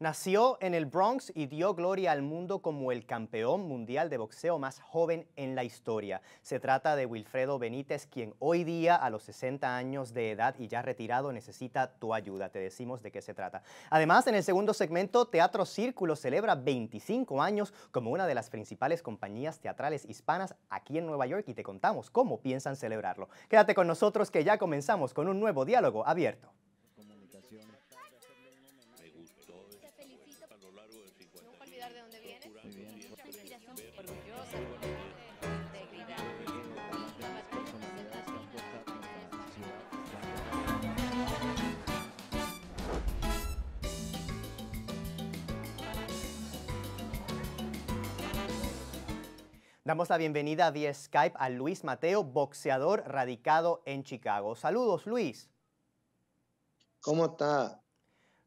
Nació en el Bronx y dio gloria al mundo como el campeón mundial de boxeo más joven en la historia. Se trata de Wilfredo Benítez, quien hoy día, a los 60 años de edad y ya retirado, necesita tu ayuda. Te decimos de qué se trata. Además, en el segundo segmento, Teatro Círculo celebra 25 años como una de las principales compañías teatrales hispanas aquí en Nueva York y te contamos cómo piensan celebrarlo. Quédate con nosotros que ya comenzamos con un nuevo diálogo abierto. Damos la bienvenida vía Skype a Luis Mateo, boxeador radicado en Chicago. Saludos, Luis. ¿Cómo está?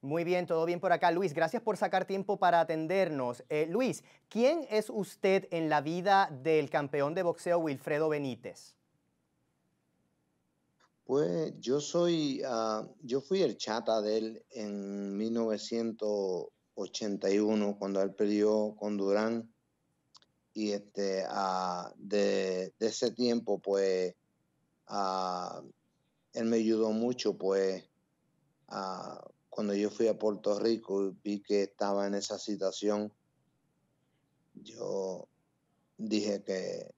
Muy bien, todo bien por acá, Luis. Gracias por sacar tiempo para atendernos. Eh, Luis, ¿quién es usted en la vida del campeón de boxeo Wilfredo Benítez? Pues yo soy, ah, yo fui el chata de él en 1981 cuando él perdió con Durán y este ah, de, ese tiempo pues ah, él me ayudó mucho pues ah, cuando yo fui a Puerto Rico y vi que estaba en esa situación yo dije que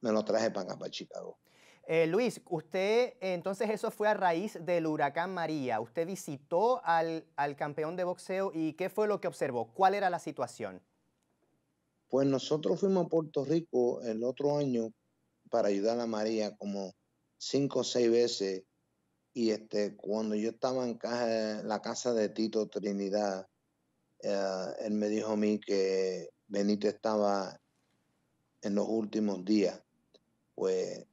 me lo traje para acá para Chicago eh, Luis, usted entonces eso fue a raíz del huracán María. Usted visitó al, al campeón de boxeo y ¿qué fue lo que observó? ¿Cuál era la situación? Pues nosotros fuimos a Puerto Rico el otro año para ayudar a María como cinco o seis veces. Y este, cuando yo estaba en la casa de Tito Trinidad, eh, él me dijo a mí que Benito estaba en los últimos días. Pues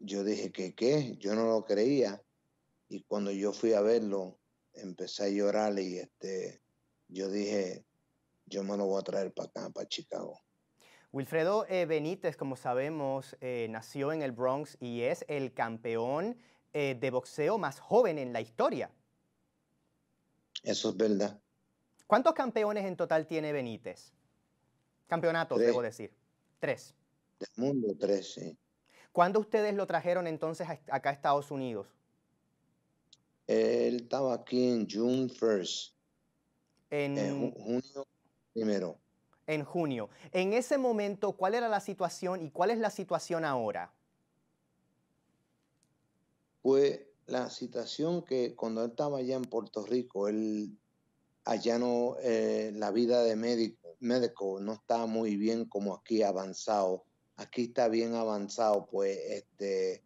yo dije que qué, yo no lo creía. Y cuando yo fui a verlo, empecé a llorar y este, yo dije, yo me lo voy a traer para acá, para Chicago. Wilfredo eh, Benítez, como sabemos, eh, nació en el Bronx y es el campeón eh, de boxeo más joven en la historia. Eso es verdad. ¿Cuántos campeones en total tiene Benítez? Campeonato, debo decir. Tres. Del mundo, tres, sí. ¿Cuándo ustedes lo trajeron entonces acá a Estados Unidos? Él estaba aquí en June 1st. en junio en junio. En ese momento, ¿cuál era la situación y cuál es la situación ahora? Pues la situación que cuando él estaba allá en Puerto Rico, él allá no, eh, la vida de médico, no está muy bien como aquí avanzado. Aquí está bien avanzado, pues este,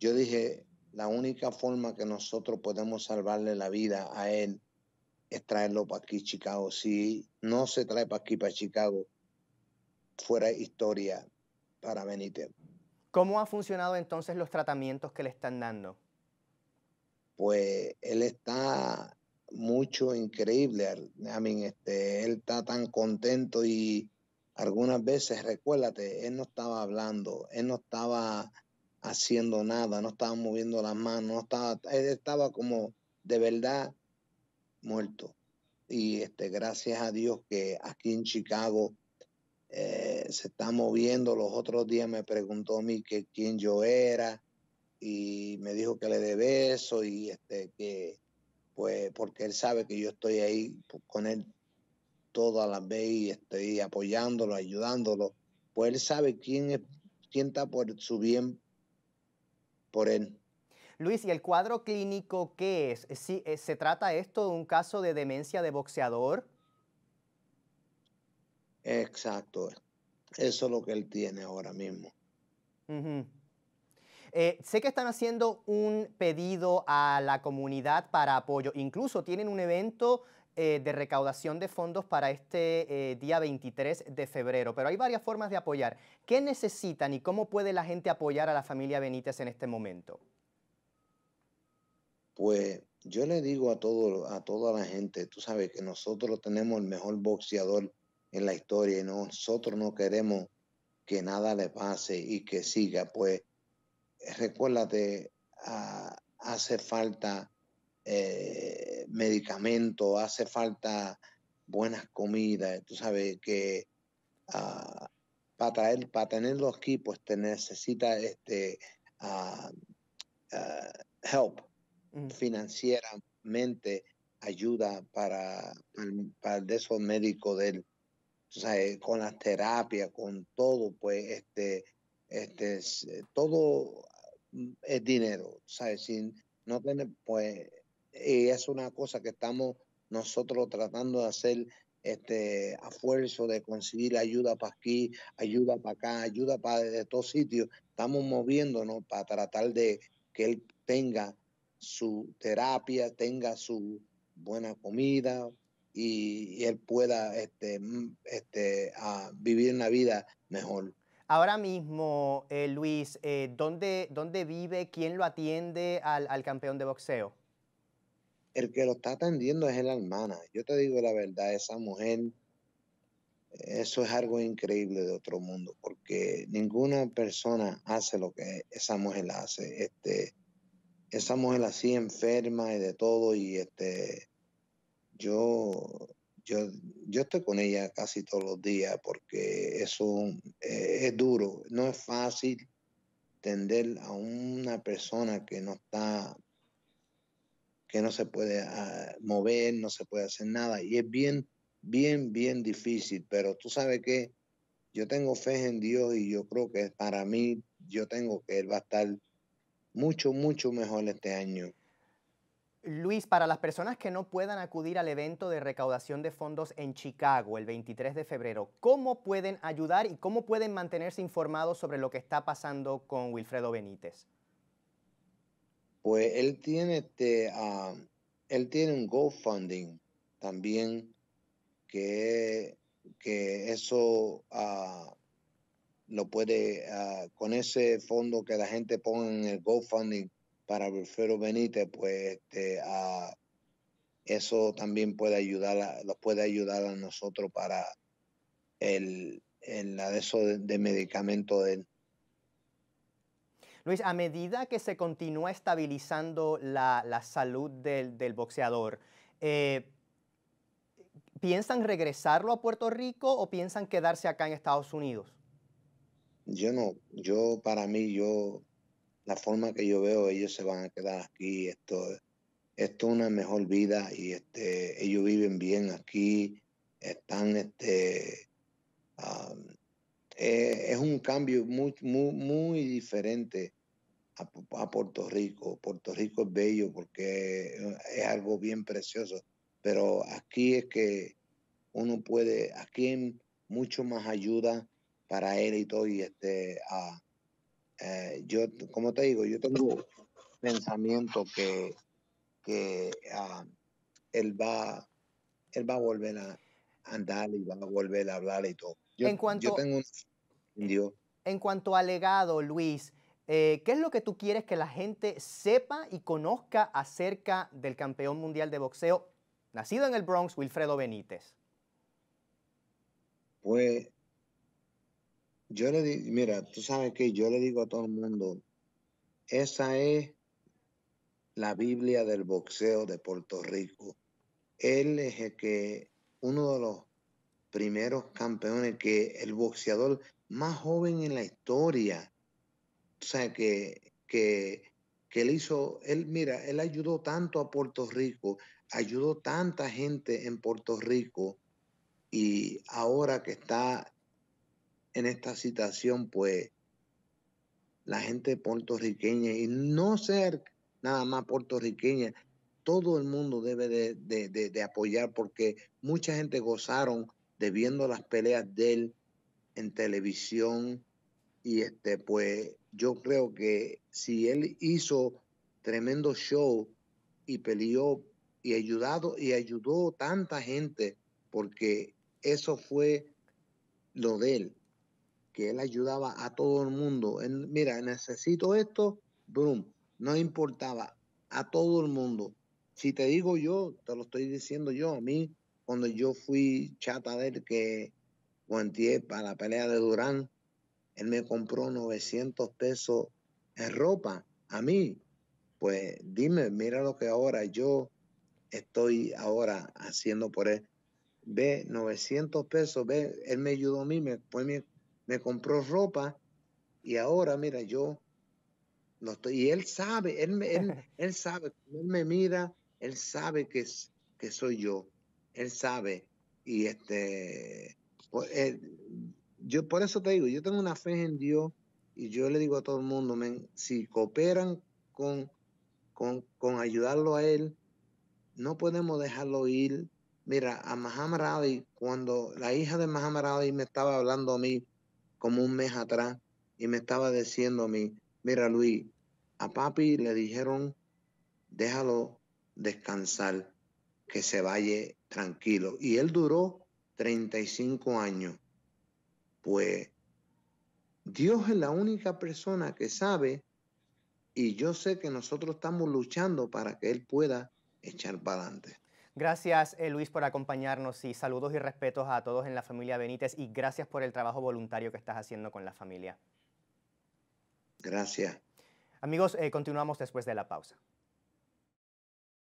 yo dije, la única forma que nosotros podemos salvarle la vida a él es traerlo para aquí, Chicago. Si no se trae para aquí, para Chicago, fuera historia para Benítez. ¿Cómo han funcionado entonces los tratamientos que le están dando? Pues él está mucho increíble. I este, él está tan contento y algunas veces, recuérdate, él no estaba hablando, él no estaba haciendo nada, no estaba moviendo las manos, no estaba, él estaba como de verdad muerto Y este, gracias a Dios que aquí en Chicago eh, se está moviendo. Los otros días me preguntó a mí que quién yo era y me dijo que le debe eso y este, que pues porque él sabe que yo estoy ahí con él todas las veces y estoy apoyándolo, ayudándolo. Pues él sabe quién es, quién está por su bien por él. Luis, ¿y el cuadro clínico qué es? Eh, ¿Se trata esto de un caso de demencia de boxeador? Exacto, eso es lo que él tiene ahora mismo. Eh, sé que están haciendo un pedido a la comunidad para apoyo. Incluso tienen un evento eh, de recaudación de fondos para este día 23 de febrero. Pero hay varias formas de apoyar. ¿Qué necesitan y cómo puede la gente apoyar a la familia Benítez en este momento? Pues yo le digo a todo, a toda la gente, tú sabes que nosotros tenemos el mejor boxeador en la historia y nosotros no queremos que nada le pase y que siga, pues recuérdate, ah, hace falta eh, medicamento, hace falta buenas comidas, tú sabes que ah, para traer, para tenerlo aquí, pues te necesita este ah, help, financieramente ayuda para, para, de esos médicos de él, con las terapias, con todo, pues, este, este, eh, todo es dinero, Sin no tener, pues, es una cosa que estamos nosotros tratando de hacer este esfuerzo de conseguir ayuda para aquí, ayuda para acá, ayuda para de todos sitios. Estamos moviéndonos para tratar de que él tenga su terapia, tenga su buena comida y, él pueda este, este, ah, vivir una vida mejor. Ahora mismo, eh, Luis, eh, ¿dónde, vive? ¿Quién lo atiende al, al, campeón de boxeo? El que lo está atendiendo es la hermana. Yo te digo la verdad, esa mujer, eso es algo increíble de otro mundo, porque ninguna persona hace lo que esa mujer hace. Este, esa mujer así enferma y de todo y este yo yo yo estoy con ella casi todos los días porque eso eh, es duro no es fácil tender a una persona que no está que no se puede ah, mover no se puede hacer nada y es bien bien bien difícil pero tú sabes que yo tengo fe en Dios y yo creo que para mí yo tengo que él va a estar mucho, mucho mejor este año. Luis, para las personas que no puedan acudir al evento de recaudación de fondos en Chicago el 23 de febrero, ¿cómo pueden ayudar y cómo pueden mantenerse informados sobre lo que está pasando con Wilfredo Benítez? Pues él tiene este, um, él tiene un GoFunding también que, que eso ah, lo puede, ah, con ese fondo que la gente ponga en el GoFundMe para Wilfredo Benítez, pues este, ah, eso también puede ayudar, a, los puede ayudar a nosotros para el, el eso de, medicamento de Luis, a medida que se continúa estabilizando la, salud del, boxeador, eh, ¿piensan regresarlo a Puerto Rico o piensan quedarse acá en Estados Unidos? Yo no, yo para mí, yo, la forma que yo veo, ellos se van a quedar aquí, esto, esto es una mejor vida y este, ellos viven bien aquí, están, este, ah, eh, es un cambio muy, muy, muy diferente a, a, Puerto Rico. Puerto Rico es bello porque eh, es algo bien precioso, pero aquí es que uno puede, aquí hay mucho más ayuda, para él y todo. Y este, eh, yo, como te digo, yo tengo pensamiento que, que ah, él, va, él va a volver a andar y va a volver a hablar y todo. Yo, en cuanto, yo tengo un... En cuanto a legado, Luis, eh, ¿qué es lo que tú quieres que la gente sepa y conozca acerca del campeón mundial de boxeo nacido en el Bronx, Wilfredo Benítez? Pues yo le digo, mira, tú sabes que yo le digo a todo el mundo, esa es la Biblia del boxeo de Puerto Rico. Él es que uno de los primeros campeones que el boxeador más joven en la historia, o sea, que, que, que él hizo, él, mira, él ayudó tanto a Puerto Rico, ayudó tanta gente en Puerto Rico y ahora que está en esta situación, pues la gente puertorriqueña, y no ser nada más puertorriqueña, todo el mundo debe de, apoyar porque mucha gente gozaron de viendo las peleas de él en televisión y este pues yo creo que si él hizo tremendo show y peleó y ayudado y ayudó tanta gente porque eso fue lo de él que él ayudaba a todo el mundo. mira, necesito esto, no importaba a todo el mundo. Si te digo yo, te lo estoy diciendo yo, a mí, cuando yo fui chata de él que guantié para la pelea de Durán, él me compró 900 pesos en ropa a mí. Pues dime, mira lo que ahora yo estoy ahora haciendo por él. Ve, 900 pesos, ve, él me ayudó a mí, me, fue mi, me compró ropa y ahora, mira, yo no estoy. Y él sabe, él, él, sabe, me mira, él sabe que, que soy yo, él sabe. Y este, pues, eh, yo por eso te digo, yo tengo una fe en Dios y yo le digo a todo el mundo, si cooperan con, con, con, ayudarlo a él, no podemos dejarlo ir. Mira, a Mahamaradi, cuando la hija de Mahamarabi me estaba hablando a mí, como un mes atrás y me estaba diciendo a mí, mira Luis, a papi le dijeron, déjalo descansar, que se vaya tranquilo. Y él duró 35 años. Pues Dios es la única persona que sabe y yo sé que nosotros estamos luchando para que Él pueda echar para adelante. Gracias eh, Luis por acompañarnos y saludos y respetos a todos en la familia Benítez y gracias por el trabajo voluntario que estás haciendo con la familia. Gracias. Amigos, eh, continuamos después de la pausa.